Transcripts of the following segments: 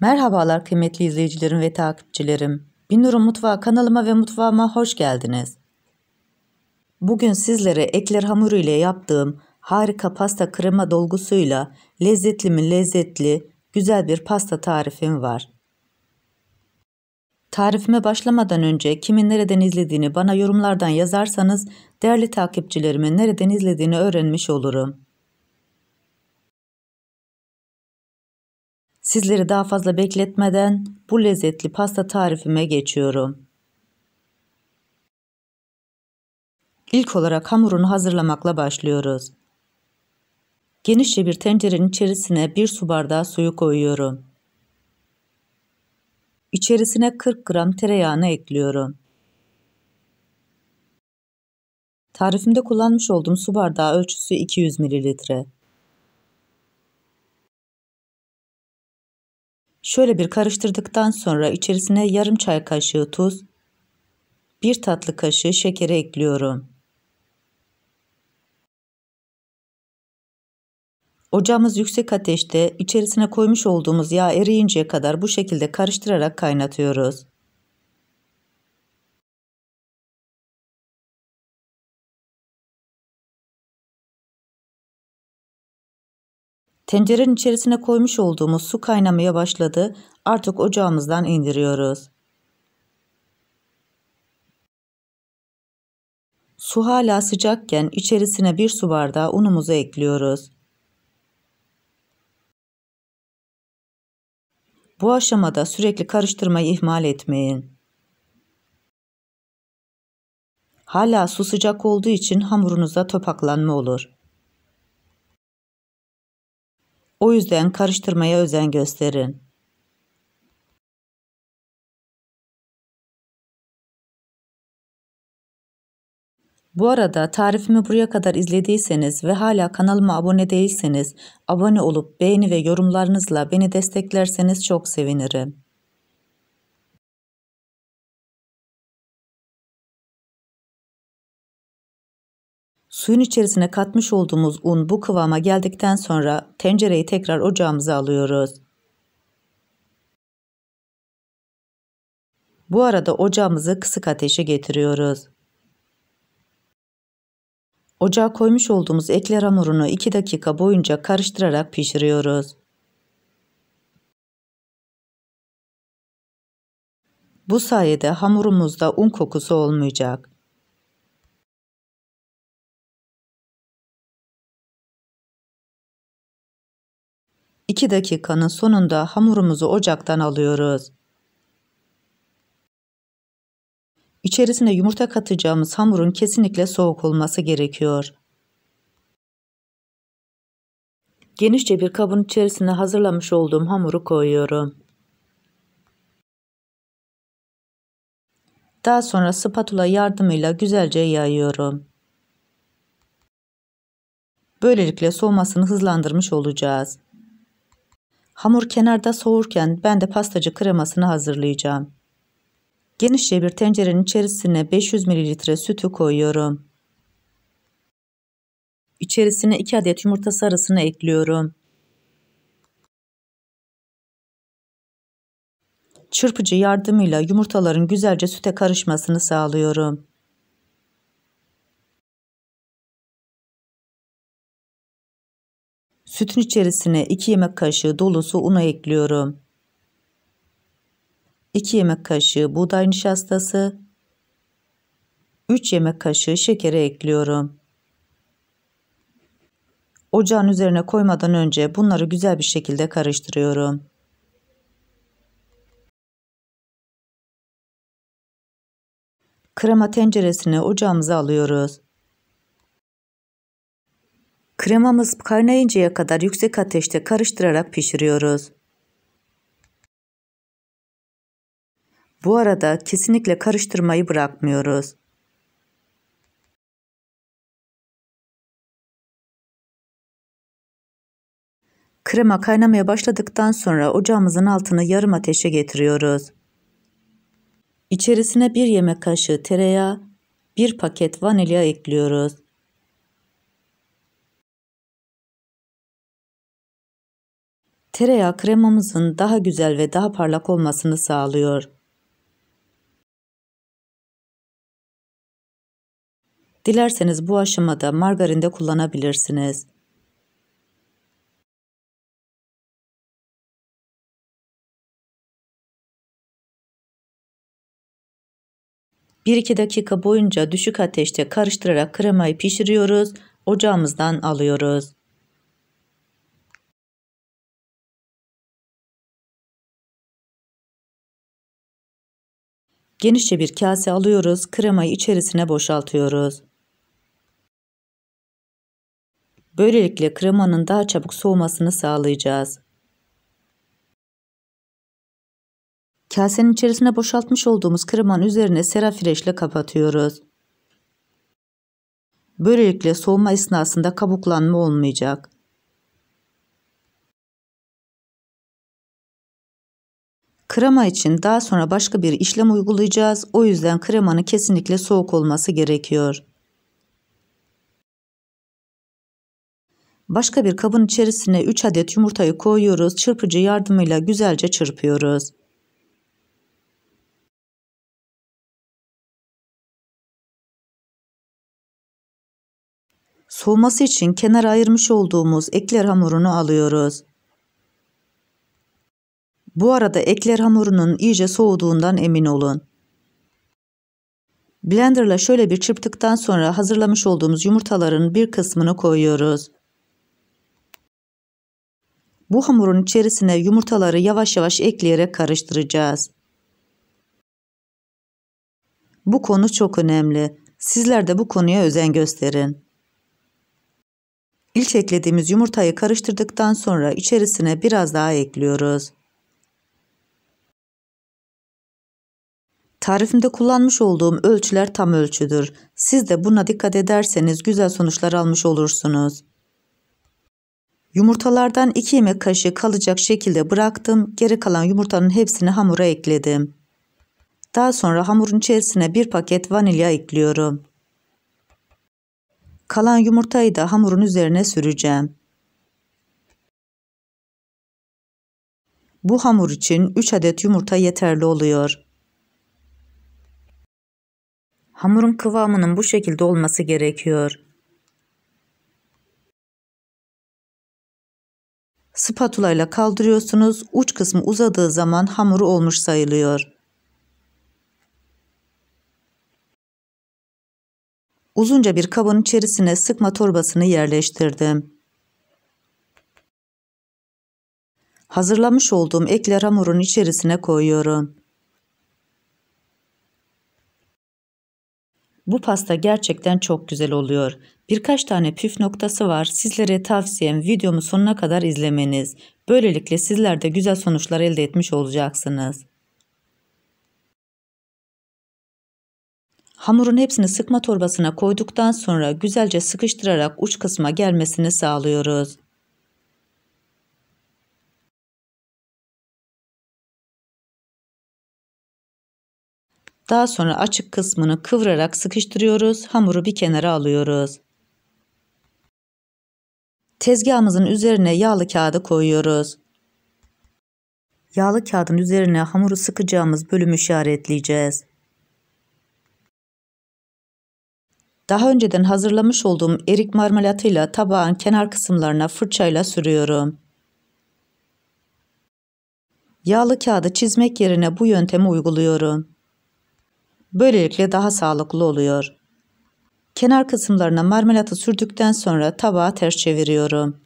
Merhabalar kıymetli izleyicilerim ve takipçilerim. Binur'un Mutfağı kanalıma ve mutfağıma hoş geldiniz. Bugün sizlere ekler hamuru ile yaptığım harika pasta krema dolgusuyla lezzetli mi lezzetli güzel bir pasta tarifim var. Tarifime başlamadan önce kimin nereden izlediğini bana yorumlardan yazarsanız değerli takipçilerimin nereden izlediğini öğrenmiş olurum. Sizleri daha fazla bekletmeden bu lezzetli pasta tarifime geçiyorum. İlk olarak hamurunu hazırlamakla başlıyoruz. Genişçe bir tencerenin içerisine bir su bardağı suyu koyuyorum. İçerisine 40 gram tereyağını ekliyorum. Tarifimde kullanmış olduğum su bardağı ölçüsü 200 mililitre. Şöyle bir karıştırdıktan sonra içerisine yarım çay kaşığı tuz, bir tatlı kaşığı şekeri ekliyorum. Ocağımız yüksek ateşte içerisine koymuş olduğumuz yağ eriyinceye kadar bu şekilde karıştırarak kaynatıyoruz. Tencerenin içerisine koymuş olduğumuz su kaynamaya başladı. Artık ocağımızdan indiriyoruz. Su hala sıcakken içerisine bir su bardağı unumuzu ekliyoruz. Bu aşamada sürekli karıştırmayı ihmal etmeyin. Hala su sıcak olduğu için hamurunuzda topaklanma olur. O yüzden karıştırmaya özen gösterin. Bu arada tarifimi buraya kadar izlediyseniz ve hala kanalıma abone değilseniz abone olup beğeni ve yorumlarınızla beni desteklerseniz çok sevinirim. Suyun içerisine katmış olduğumuz un bu kıvama geldikten sonra tencereyi tekrar ocağımıza alıyoruz. Bu arada ocağımızı kısık ateşe getiriyoruz. Ocağa koymuş olduğumuz ekler hamurunu 2 dakika boyunca karıştırarak pişiriyoruz. Bu sayede hamurumuzda un kokusu olmayacak. 2 dakikanın sonunda hamurumuzu ocaktan alıyoruz. İçerisine yumurta katacağımız hamurun kesinlikle soğuk olması gerekiyor. Genişçe bir kabın içerisine hazırlamış olduğum hamuru koyuyorum. Daha sonra spatula yardımıyla güzelce yayıyorum. Böylelikle soğumasını hızlandırmış olacağız. Hamur kenarda soğurken ben de pastacı kremasını hazırlayacağım. Genişçe bir tencerenin içerisine 500 ml sütü koyuyorum. İçerisine 2 adet yumurta sarısını ekliyorum. Çırpıcı yardımıyla yumurtaların güzelce süte karışmasını sağlıyorum. Sütün içerisine 2 yemek kaşığı dolusu unu ekliyorum. 2 yemek kaşığı buğday nişastası, 3 yemek kaşığı şekeri ekliyorum. Ocağın üzerine koymadan önce bunları güzel bir şekilde karıştırıyorum. Krema tenceresini ocağımıza alıyoruz. Kremamız kaynayıncaya kadar yüksek ateşte karıştırarak pişiriyoruz. Bu arada kesinlikle karıştırmayı bırakmıyoruz. Krema kaynamaya başladıktan sonra ocağımızın altını yarım ateşe getiriyoruz. İçerisine bir yemek kaşığı tereyağı, bir paket vanilya ekliyoruz. Tereyağı kremamızın daha güzel ve daha parlak olmasını sağlıyor. Dilerseniz bu aşamada margarin de kullanabilirsiniz. Bir iki dakika boyunca düşük ateşte karıştırarak kremayı pişiriyoruz. Ocağımızdan alıyoruz. Genişçe bir kase alıyoruz, kremayı içerisine boşaltıyoruz. Böylelikle kremanın daha çabuk soğumasını sağlayacağız. Kasenin içerisine boşaltmış olduğumuz kremanın üzerine serafireş ile kapatıyoruz. Böylelikle soğuma esnasında kabuklanma olmayacak. Krema için daha sonra başka bir işlem uygulayacağız. O yüzden kremanın kesinlikle soğuk olması gerekiyor. Başka bir kabın içerisine 3 adet yumurtayı koyuyoruz. Çırpıcı yardımıyla güzelce çırpıyoruz. Soğuması için kenara ayırmış olduğumuz ekler hamurunu alıyoruz. Bu arada ekler hamurunun iyice soğuduğundan emin olun. Blenderla şöyle bir çırptıktan sonra hazırlamış olduğumuz yumurtaların bir kısmını koyuyoruz. Bu hamurun içerisine yumurtaları yavaş yavaş ekleyerek karıştıracağız. Bu konu çok önemli. Sizler de bu konuya özen gösterin. İlk eklediğimiz yumurtayı karıştırdıktan sonra içerisine biraz daha ekliyoruz. Tarifimde kullanmış olduğum ölçüler tam ölçüdür. Siz de buna dikkat ederseniz güzel sonuçlar almış olursunuz. Yumurtalardan 2 yemek kaşığı kalacak şekilde bıraktım. Geri kalan yumurtanın hepsini hamura ekledim. Daha sonra hamurun içerisine bir paket vanilya ekliyorum. Kalan yumurtayı da hamurun üzerine süreceğim. Bu hamur için 3 adet yumurta yeterli oluyor. Hamurun kıvamının bu şekilde olması gerekiyor. Spatula ile kaldırıyorsunuz. Uç kısmı uzadığı zaman hamuru olmuş sayılıyor. Uzunca bir kabın içerisine sıkma torbasını yerleştirdim. Hazırlamış olduğum ekler hamurun içerisine koyuyorum. Bu pasta gerçekten çok güzel oluyor. Birkaç tane püf noktası var. Sizlere tavsiyem videomu sonuna kadar izlemeniz. Böylelikle sizler de güzel sonuçlar elde etmiş olacaksınız. Hamurun hepsini sıkma torbasına koyduktan sonra güzelce sıkıştırarak uç kısma gelmesini sağlıyoruz. Daha sonra açık kısmını kıvırarak sıkıştırıyoruz. Hamuru bir kenara alıyoruz. Tezgahımızın üzerine yağlı kağıdı koyuyoruz. Yağlı kağıdın üzerine hamuru sıkacağımız bölümü işaretleyeceğiz. Daha önceden hazırlamış olduğum erik marmelatıyla tabağın kenar kısımlarına fırçayla sürüyorum. Yağlı kağıdı çizmek yerine bu yöntemi uyguluyorum. Böylelikle daha sağlıklı oluyor. Kenar kısımlarına marmelatı sürdükten sonra tabağı ters çeviriyorum.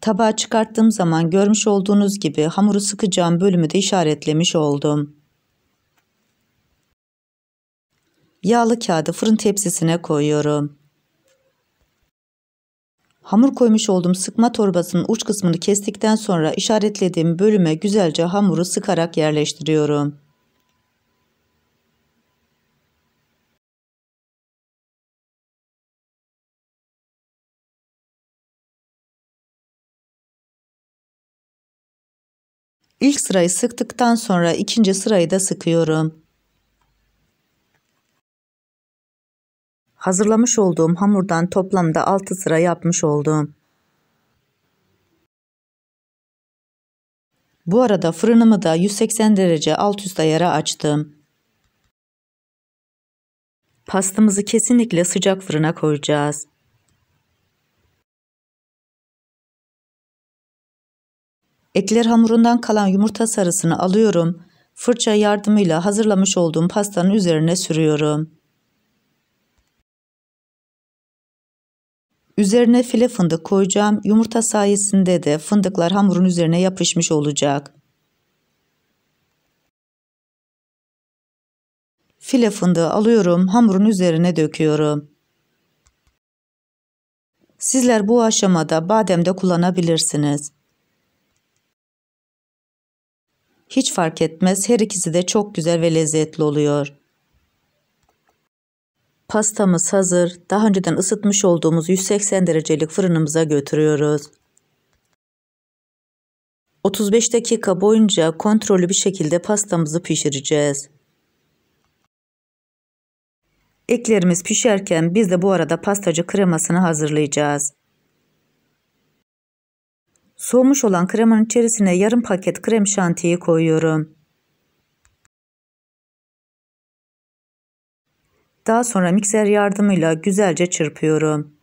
Tabağı çıkarttığım zaman görmüş olduğunuz gibi hamuru sıkacağım bölümü de işaretlemiş oldum. Yağlı kağıdı fırın tepsisine koyuyorum. Hamur koymuş olduğum sıkma torbasının uç kısmını kestikten sonra işaretlediğim bölüme güzelce hamuru sıkarak yerleştiriyorum. İlk sırayı sıktıktan sonra ikinci sırayı da sıkıyorum. Hazırlamış olduğum hamurdan toplamda 6 sıra yapmış oldum. Bu arada fırınımı da 180 derece alt üst ayara açtım. Pastamızı kesinlikle sıcak fırına koyacağız. Etler hamurundan kalan yumurta sarısını alıyorum. Fırça yardımıyla hazırlamış olduğum pastanın üzerine sürüyorum. Üzerine file fındık koyacağım. Yumurta sayesinde de fındıklar hamurun üzerine yapışmış olacak. File fındığı alıyorum, hamurun üzerine döküyorum. Sizler bu aşamada badem de kullanabilirsiniz. Hiç fark etmez her ikisi de çok güzel ve lezzetli oluyor. Pastamız hazır. Daha önceden ısıtmış olduğumuz 180 derecelik fırınımıza götürüyoruz. 35 dakika boyunca kontrollü bir şekilde pastamızı pişireceğiz. Eklerimiz pişerken biz de bu arada pastacı kremasını hazırlayacağız. Soğumuş olan kremanın içerisine yarım paket krem şantiyi koyuyorum. Daha sonra mikser yardımıyla güzelce çırpıyorum.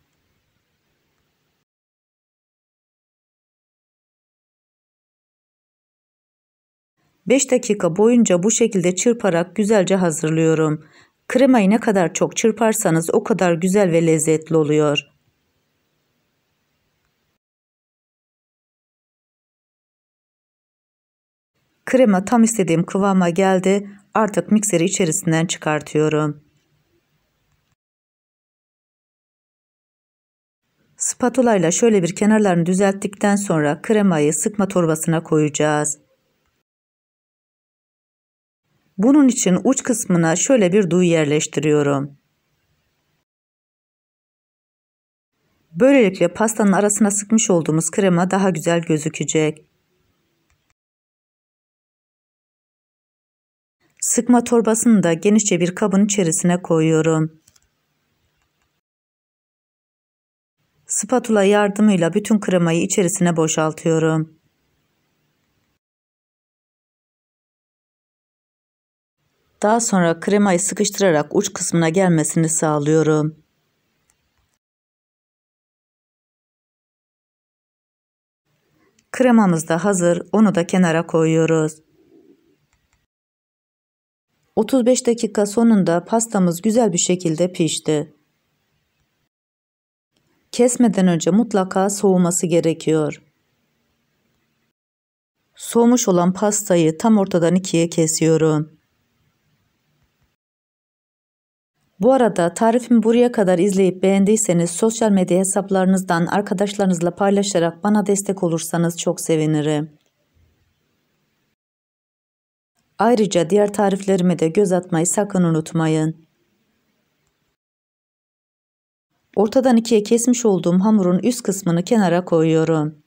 Beş dakika boyunca bu şekilde çırparak güzelce hazırlıyorum. Kremayı ne kadar çok çırparsanız o kadar güzel ve lezzetli oluyor. Krema tam istediğim kıvama geldi. Artık mikseri içerisinden çıkartıyorum. Spatulayla şöyle bir kenarlarını düzelttikten sonra kremayı sıkma torbasına koyacağız. Bunun için uç kısmına şöyle bir duyu yerleştiriyorum. Böylelikle pastanın arasına sıkmış olduğumuz krema daha güzel gözükecek. Sıkma torbasını da genişçe bir kabın içerisine koyuyorum. Spatula yardımıyla bütün kremayı içerisine boşaltıyorum. Daha sonra kremayı sıkıştırarak uç kısmına gelmesini sağlıyorum. Kremamız da hazır, onu da kenara koyuyoruz. 35 dakika sonunda pastamız güzel bir şekilde pişti. Kesmeden önce mutlaka soğuması gerekiyor. Soğumuş olan pastayı tam ortadan ikiye kesiyorum. Bu arada tarifimi buraya kadar izleyip beğendiyseniz sosyal medya hesaplarınızdan arkadaşlarınızla paylaşarak bana destek olursanız çok sevinirim. Ayrıca diğer tariflerime de göz atmayı sakın unutmayın. Ortadan ikiye kesmiş olduğum hamurun üst kısmını kenara koyuyorum.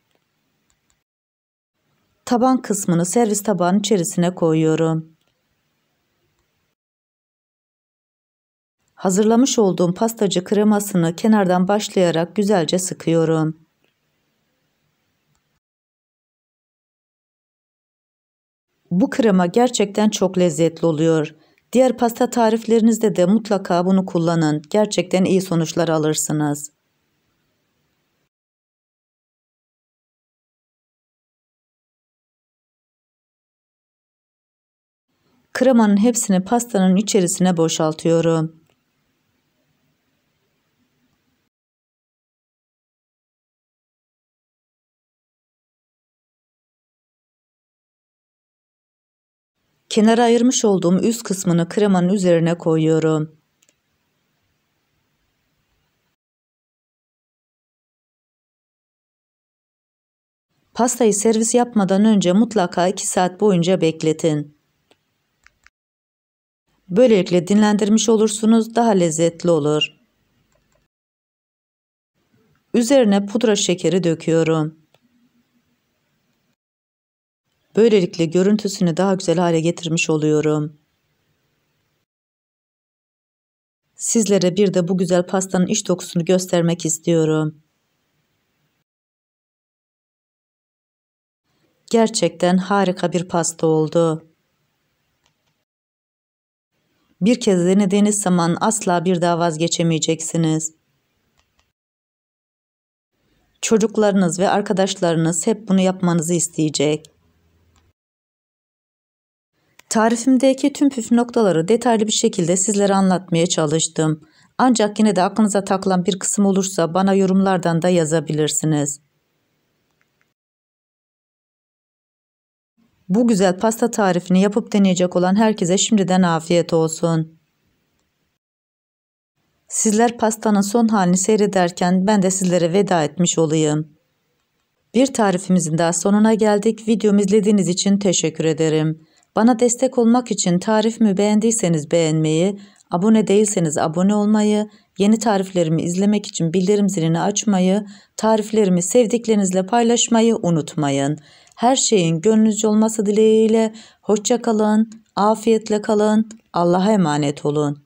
Taban kısmını servis tabağının içerisine koyuyorum. Hazırlamış olduğum pastacı kremasını kenardan başlayarak güzelce sıkıyorum. Bu krema gerçekten çok lezzetli oluyor. Diğer pasta tariflerinizde de mutlaka bunu kullanın. Gerçekten iyi sonuçlar alırsınız. Kremanın hepsini pastanın içerisine boşaltıyorum. Kenara ayırmış olduğum üst kısmını kremanın üzerine koyuyorum. Pastayı servis yapmadan önce mutlaka 2 saat boyunca bekletin. Böylelikle dinlendirmiş olursunuz, daha lezzetli olur. Üzerine pudra şekeri döküyorum. Böylelikle görüntüsünü daha güzel hale getirmiş oluyorum. Sizlere bir de bu güzel pastanın iç dokusunu göstermek istiyorum. Gerçekten harika bir pasta oldu. Bir kez denediğiniz zaman asla bir daha vazgeçemeyeceksiniz. Çocuklarınız ve arkadaşlarınız hep bunu yapmanızı isteyecek. Tarifimdeki tüm püf noktaları detaylı bir şekilde sizlere anlatmaya çalıştım. Ancak yine de aklınıza takılan bir kısım olursa bana yorumlardan da yazabilirsiniz. Bu güzel pasta tarifini yapıp deneyecek olan herkese şimdiden afiyet olsun. Sizler pastanın son halini seyrederken ben de sizlere veda etmiş olayım. Bir tarifimizin daha sonuna geldik. Videomu izlediğiniz için teşekkür ederim. Bana destek olmak için tarifimi beğendiyseniz beğenmeyi, abone değilseniz abone olmayı, yeni tariflerimi izlemek için bildirim zilini açmayı, tariflerimi sevdiklerinizle paylaşmayı unutmayın. Her şeyin gönlünüzce olması dileğiyle hoşça kalın, afiyetle kalın, Allah'a emanet olun.